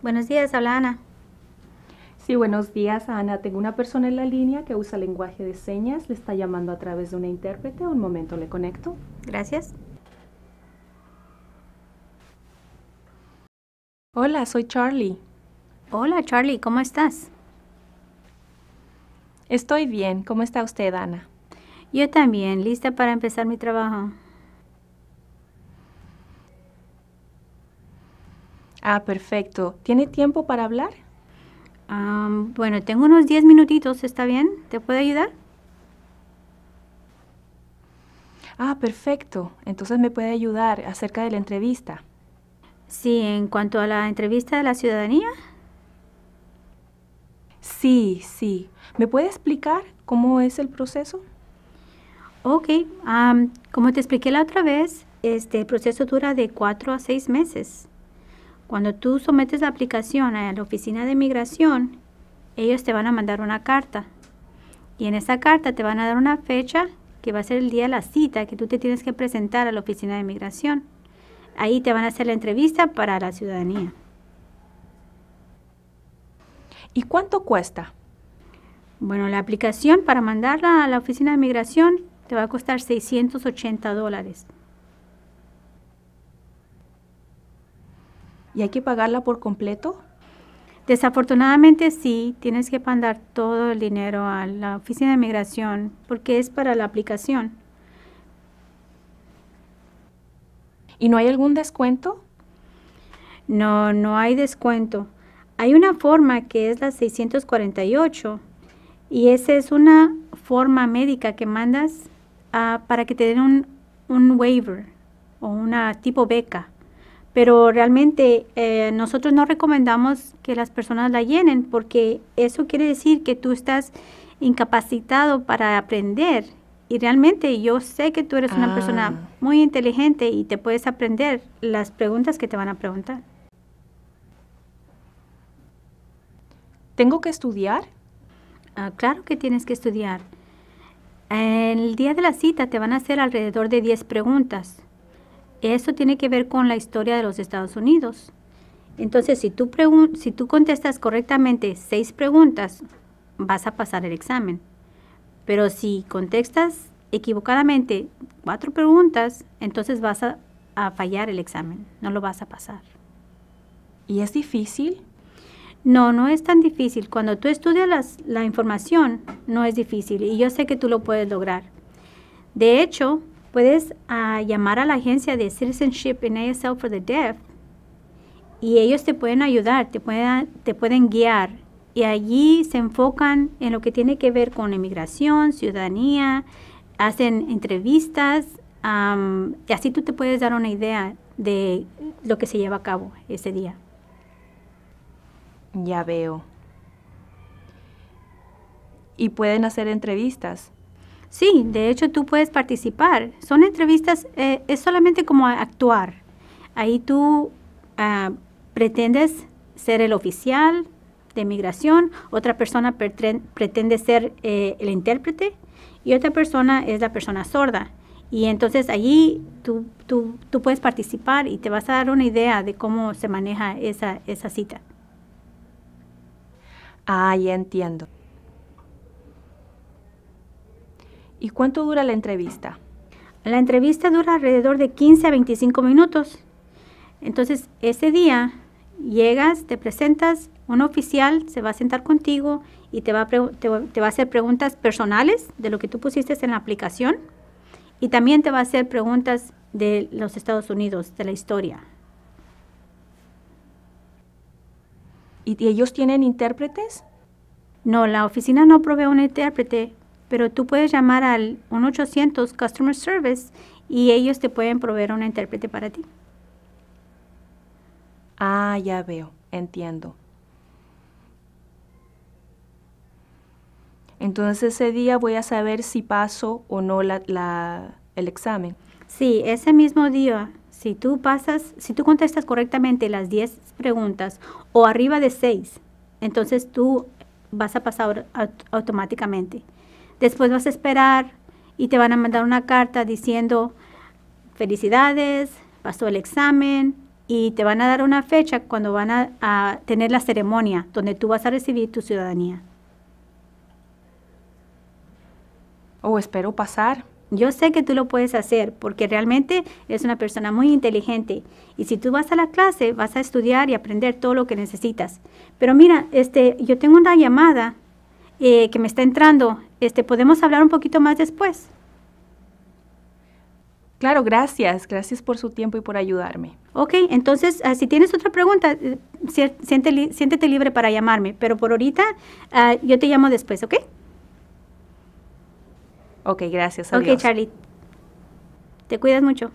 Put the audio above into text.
Buenos días, habla Ana. Sí, buenos días, Ana. Tengo una persona en la línea que usa lenguaje de señas. Le está llamando a través de una intérprete. Un momento, le conecto. Gracias. Hola, soy Charlie. Hola, Charlie, ¿cómo estás? Estoy bien. ¿Cómo está usted, Ana? Yo también, lista para empezar mi trabajo. Ah, perfecto. ¿Tiene tiempo para hablar? bueno, tengo unos 10 minutitos, ¿está bien? ¿Te puedo ayudar? Ah, perfecto. Entonces me puede ayudar acerca de la entrevista. Sí, en cuanto a la entrevista de la ciudadanía. Sí, sí. ¿Me puede explicar cómo es el proceso? Ok, como te expliqué la otra vez, este proceso dura de cuatro a seis meses. Cuando tú sometes la aplicación a la oficina de migración, ellos te van a mandar una carta. Y en esa carta te van a dar una fecha que va a ser el día de la cita que tú te tienes que presentar a la oficina de migración. Ahí te van a hacer la entrevista para la ciudadanía. ¿Y cuánto cuesta? Bueno, la aplicación para mandarla a la oficina de migración te va a costar 680 dólares. ¿Y hay que pagarla por completo? Desafortunadamente sí, tienes que mandar todo el dinero a la oficina de migración porque es para la aplicación. ¿Y no hay algún descuento? No, no hay descuento. Hay una forma que es la 648 y esa es una forma médica que mandas ah, para que te den un, un waiver o una tipo beca pero realmente eh, nosotros no recomendamos que las personas la llenen porque eso quiere decir que tú estás incapacitado para aprender. Y realmente yo sé que tú eres una persona ah. muy inteligente y te puedes aprender las preguntas que te van a preguntar. ¿Tengo que estudiar? Ah, claro que tienes que estudiar. El día de la cita te van a hacer alrededor de 10 preguntas eso tiene que ver con la historia de los Estados Unidos. Entonces, si tú, si tú contestas correctamente seis preguntas, vas a pasar el examen. Pero si contestas equivocadamente cuatro preguntas, entonces vas a, fallar el examen, no lo vas a pasar. ¿Y es difícil? No, no es tan difícil. Cuando tú estudias la información, no es difícil. Y yo sé que tú lo puedes lograr. De hecho, puedes ah, llamar a la agencia de Citizenship in ASL for the Deaf y ellos te pueden ayudar, te pueden, te pueden guiar. Y allí se enfocan en lo que tiene que ver con inmigración, ciudadanía, hacen entrevistas, y así tú te puedes dar una idea de lo que se lleva a cabo ese día. Ya veo. Y pueden hacer entrevistas. Sí, de hecho tú puedes participar. Son entrevistas, eh, es solamente como actuar. Ahí tú ah, pretendes ser el oficial de migración, otra persona pretende ser eh, el intérprete y otra persona es la persona sorda. Y entonces allí tú, puedes participar y te vas a dar una idea de cómo se maneja esa, esa cita. Ah, ya entiendo. ¿Y cuánto dura la entrevista? La entrevista dura alrededor de 15 a 25 minutos. Entonces, ese día llegas, te presentas, un oficial se va a sentar contigo y te va, a va a hacer preguntas personales de lo que tú pusiste en la aplicación y también te va a hacer preguntas de los Estados Unidos, de la historia. ¿Y ellos tienen intérpretes? No, la oficina no provee un intérprete, pero tú puedes llamar al 1-800 Customer Service y ellos te pueden proveer un intérprete para ti. Ah, ya veo, entiendo. Entonces ese día voy a saber si paso o no la, el examen. Sí, ese mismo día, si tú pasas, si tú contestas correctamente las 10 preguntas o arriba de 6, entonces tú vas a pasar automáticamente. Después vas a esperar y te van a mandar una carta diciendo felicidades, pasó el examen y te van a dar una fecha cuando van a, tener la ceremonia donde tú vas a recibir tu ciudadanía. O espero pasar. Yo sé que tú lo puedes hacer porque realmente eres una persona muy inteligente y si tú vas a la clase vas a estudiar y aprender todo lo que necesitas. Pero mira, este, yo tengo una llamada eh, que me está entrando. Este, podemos hablar un poquito más después. Claro, gracias. Gracias por su tiempo y por ayudarme. Ok, entonces, ah, si tienes otra pregunta, eh, siéntete, libre para llamarme, pero por ahorita ah, yo te llamo después, ¿ok? Ok, gracias. Adiós. Ok, Charlie. Te cuidas mucho.